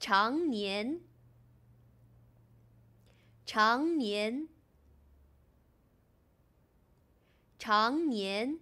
常年，常年，常年。